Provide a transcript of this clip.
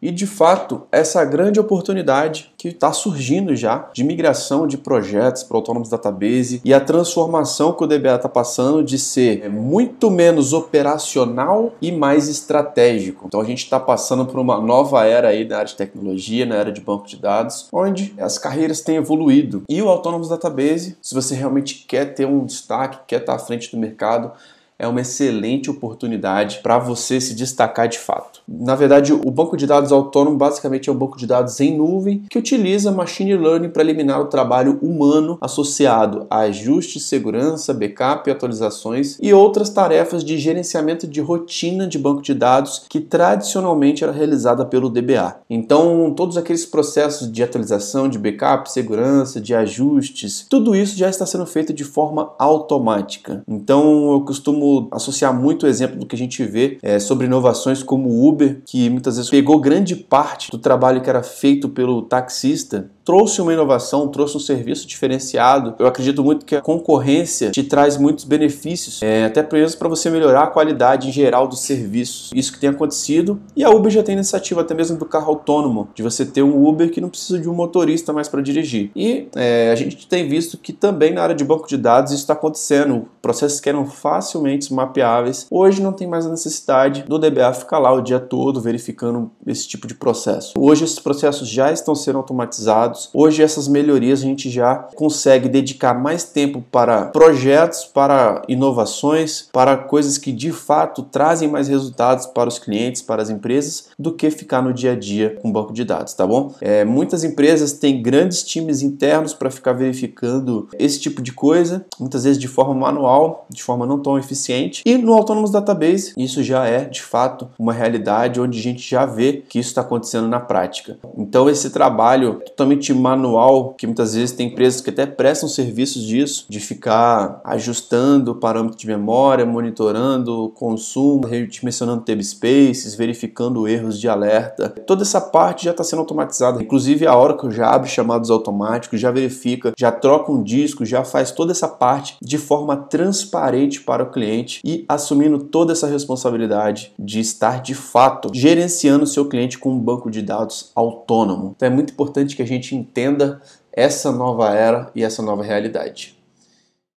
E de fato, essa grande oportunidade que está surgindo já de migração de projetos para o Autonomous Database e a transformação que o DBA está passando de ser é, muito menos operacional e mais estratégico. Então a gente está passando por uma nova era aí na área de tecnologia, na era de banco de dados, onde as carreiras têm evoluído. E o Autonomous Database, se você realmente quer ter um destaque, quer estar tá à frente do mercado, é uma excelente oportunidade para você se destacar de fato. Na verdade, o banco de dados autônomo basicamente é um banco de dados em nuvem que utiliza machine learning para eliminar o trabalho humano associado a ajustes, segurança, backup, atualizações e outras tarefas de gerenciamento de rotina de banco de dados que tradicionalmente era realizada pelo DBA. Então, todos aqueles processos de atualização, de backup, segurança, de ajustes, tudo isso já está sendo feito de forma automática. Então, eu costumo associar muito o exemplo do que a gente vê é, sobre inovações como o Uber Uber, que muitas vezes pegou grande parte do trabalho que era feito pelo taxista trouxe uma inovação, trouxe um serviço diferenciado. Eu acredito muito que a concorrência te traz muitos benefícios, é, até mesmo para você melhorar a qualidade em geral dos serviços. Isso que tem acontecido. E a Uber já tem iniciativa até mesmo do carro autônomo, de você ter um Uber que não precisa de um motorista mais para dirigir. E é, a gente tem visto que também na área de banco de dados isso está acontecendo. Processos que eram facilmente mapeáveis, hoje não tem mais a necessidade do DBA ficar lá o dia todo verificando esse tipo de processo. Hoje esses processos já estão sendo automatizados Hoje essas melhorias a gente já consegue dedicar mais tempo para projetos, para inovações, para coisas que de fato trazem mais resultados para os clientes, para as empresas, do que ficar no dia a dia com banco de dados, tá bom? É, muitas empresas têm grandes times internos para ficar verificando esse tipo de coisa, muitas vezes de forma manual, de forma não tão eficiente. E no Autonomous Database, isso já é de fato uma realidade onde a gente já vê que isso está acontecendo na prática. Então, esse trabalho totalmente manual, que muitas vezes tem empresas que até prestam serviços disso, de ficar ajustando o parâmetro de memória, monitorando o consumo, redimensionando tab spaces, verificando erros de alerta. Toda essa parte já está sendo automatizada. Inclusive a hora que eu já abre chamados automáticos, já verifica, já troca um disco, já faz toda essa parte de forma transparente para o cliente e assumindo toda essa responsabilidade de estar de fato gerenciando o seu cliente com um banco de dados autônomo. Então é muito importante que a gente gente entenda essa nova era e essa nova realidade.